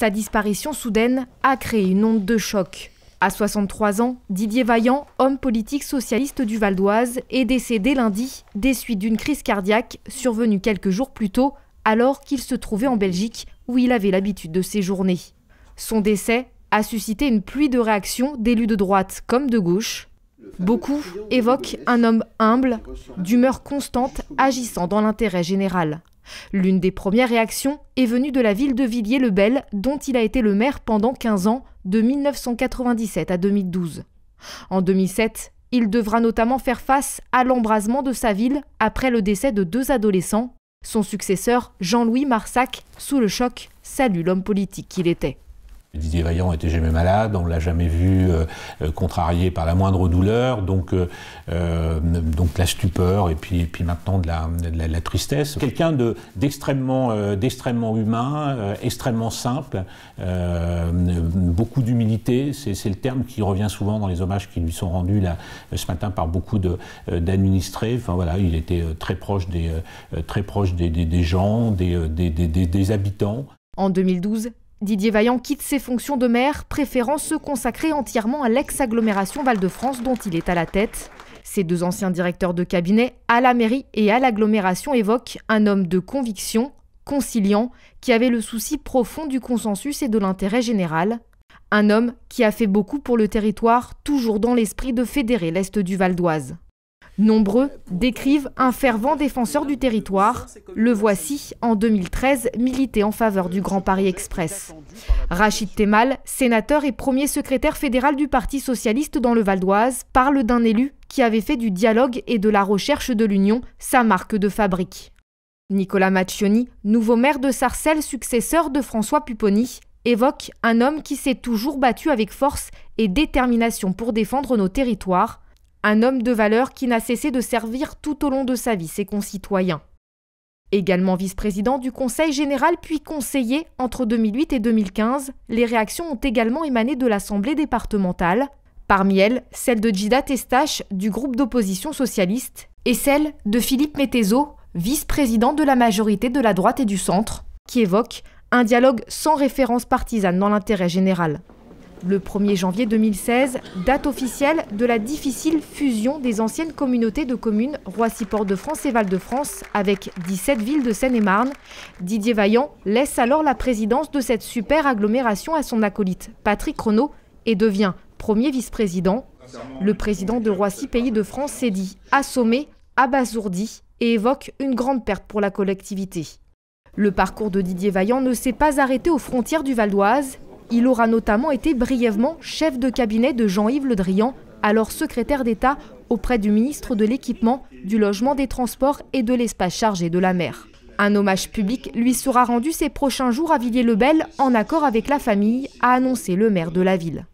Sa disparition soudaine a créé une onde de choc. À 63 ans, Didier Vaillant, homme politique socialiste du Val d'Oise, est décédé lundi des suites d'une crise cardiaque survenue quelques jours plus tôt, alors qu'il se trouvait en Belgique où il avait l'habitude de séjourner. Son décès a suscité une pluie de réactions d'élus de droite comme de gauche. Beaucoup évoquent un homme humble, d'humeur constante, agissant dans l'intérêt général. L'une des premières réactions est venue de la ville de Villiers-le-Bel, dont il a été le maire pendant 15 ans, de 1997 à 2012. En 2007, il devra notamment faire face à l'embrasement de sa ville après le décès de deux adolescents. Son successeur, Jean-Louis Marsac, sous le choc, salue l'homme politique qu'il était. Didier Vaillant était jamais malade, on l'a jamais vu euh, euh, contrarié par la moindre douleur, donc, euh, euh, donc la stupeur et puis, et puis maintenant de la, de la, tristesse. Quelqu'un d'extrêmement de, d'extrêmement euh, humain, extrêmement simple, beaucoup d'humilité, c'est le terme qui revient souvent dans les hommages qui lui sont rendus là, ce matin par beaucoup d'administrés. Enfin voilà, il était très proche des, très proche des, des, des gens, des, des habitants. En 2012, Didier Vaillant quitte ses fonctions de maire, préférant se consacrer entièrement à l'ex-agglomération Val-de-France dont il est à la tête. Ses deux anciens directeurs de cabinet à la mairie et à l'agglomération évoquent un homme de conviction, conciliant, qui avait le souci profond du consensus et de l'intérêt général. Un homme qui a fait beaucoup pour le territoire, toujours dans l'esprit de fédérer l'Est du Val d'Oise. Nombreux décrivent un fervent défenseur du territoire. Le voici, en 2013, milité en faveur du Grand Paris Express. Rachid Temal, sénateur et premier secrétaire fédéral du Parti socialiste dans le Val d'Oise, parle d'un élu qui avait fait du dialogue et de la recherche de l'union sa marque de fabrique. Nicolas Maccioni, nouveau maire de Sarcelles, successeur de François Pupponi, évoque un homme qui s'est toujours battu avec force et détermination pour défendre nos territoires, un homme de valeur qui n'a cessé de servir tout au long de sa vie ses concitoyens. Également vice-président du Conseil général puis conseiller entre 2008 et 2015, les réactions ont également émané de l'Assemblée départementale, parmi elles celle de Gida Testache du groupe d'opposition socialiste et celle de Philippe Métezo, vice-président de la majorité de la droite et du centre, qui évoque un dialogue sans référence partisane dans l'intérêt général le 1er janvier 2016, date officielle de la difficile fusion des anciennes communautés de communes Roissy-Port-de-France et Val-de-France avec 17 villes de Seine-et-Marne. Didier Vaillant laisse alors la présidence de cette super agglomération à son acolyte Patrick Renaud et devient premier vice-président. Le président de Roissy Pays de France s'est dit assommé, abasourdi et évoque une grande perte pour la collectivité. Le parcours de Didier Vaillant ne s'est pas arrêté aux frontières du Val d'Oise. Il aura notamment été brièvement chef de cabinet de Jean-Yves Le Drian, alors secrétaire d'État auprès du ministre de l'Équipement, du Logement, des Transports et de l'Espace chargé de la mer. Un hommage public lui sera rendu ces prochains jours à Villiers-le-Bel en accord avec la famille, a annoncé le maire de la ville.